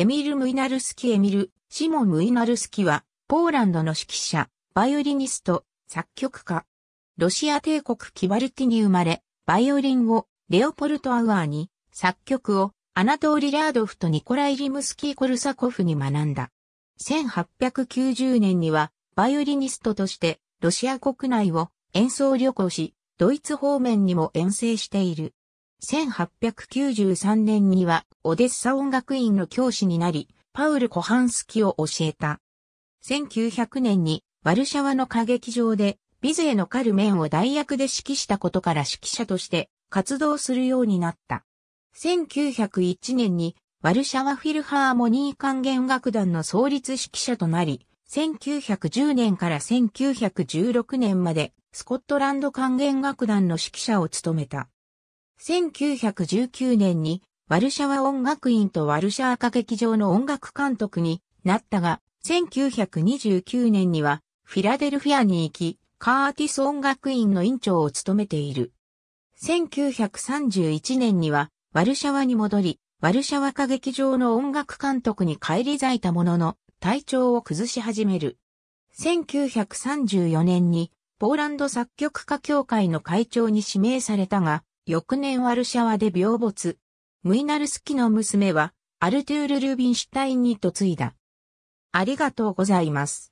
エミル・ムイナルスキ・エミル、シモン・ムイナルスキは、ポーランドの指揮者、バイオリニスト、作曲家。ロシア帝国キバルティに生まれ、バイオリンをレオポルト・アウアーに、作曲をアナトーリ・ラードフとニコライ・リムスキー・コルサコフに学んだ。1890年には、バイオリニストとして、ロシア国内を演奏旅行し、ドイツ方面にも遠征している。1893年にはオデッサ音楽院の教師になり、パウル・コハンスキを教えた。1900年にワルシャワの歌劇場でビゼーのカルメンを代役で指揮したことから指揮者として活動するようになった。1901年にワルシャワフィルハーモニー管弦楽団の創立指揮者となり、1910年から1916年までスコットランド管弦楽団の指揮者を務めた。1919年にワルシャワ音楽院とワルシャー歌劇場の音楽監督になったが、1929年にはフィラデルフィアに行き、カーティス音楽院の院長を務めている。1931年にはワルシャワに戻り、ワルシャワ歌劇場の音楽監督に返り咲いたものの、体調を崩し始める。1934年にポーランド作曲家協会の会長に指名されたが、翌年ワルシャワで病没。ムイナルスキの娘は、アルトゥール・ルービンシュタインに嫁いだ。ありがとうございます。